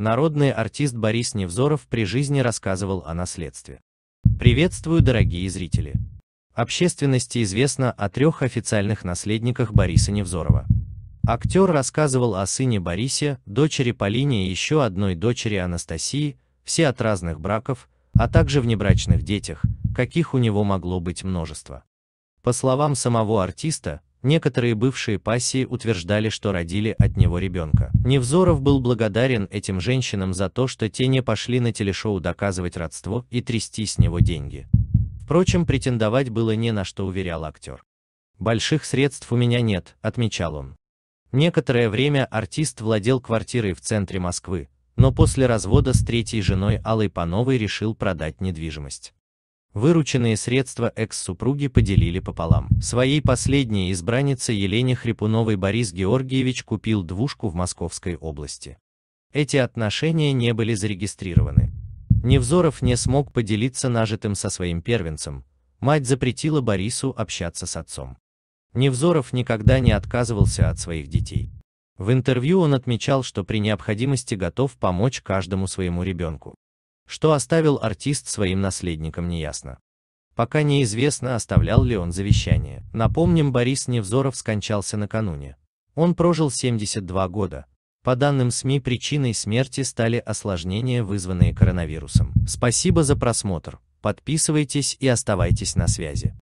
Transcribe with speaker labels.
Speaker 1: Народный артист Борис Невзоров при жизни рассказывал о наследстве. Приветствую, дорогие зрители! Общественности известно о трех официальных наследниках Бориса Невзорова. Актер рассказывал о сыне Борисе, дочери Полине и еще одной дочери Анастасии, все от разных браков, а также внебрачных детях, каких у него могло быть множество. По словам самого артиста, Некоторые бывшие пассии утверждали, что родили от него ребенка. Невзоров был благодарен этим женщинам за то, что те не пошли на телешоу доказывать родство и трясти с него деньги. Впрочем, претендовать было не на что, уверял актер. «Больших средств у меня нет», – отмечал он. Некоторое время артист владел квартирой в центре Москвы, но после развода с третьей женой Аллой Пановой решил продать недвижимость. Вырученные средства экс-супруги поделили пополам. Своей последней избраннице Елене Хрипуновой Борис Георгиевич купил двушку в Московской области. Эти отношения не были зарегистрированы. Невзоров не смог поделиться нажитым со своим первенцем, мать запретила Борису общаться с отцом. Невзоров никогда не отказывался от своих детей. В интервью он отмечал, что при необходимости готов помочь каждому своему ребенку. Что оставил артист своим наследникам неясно. Пока неизвестно, оставлял ли он завещание. Напомним, Борис Невзоров скончался накануне. Он прожил 72 года. По данным СМИ, причиной смерти стали осложнения, вызванные коронавирусом. Спасибо за просмотр. Подписывайтесь и оставайтесь на связи.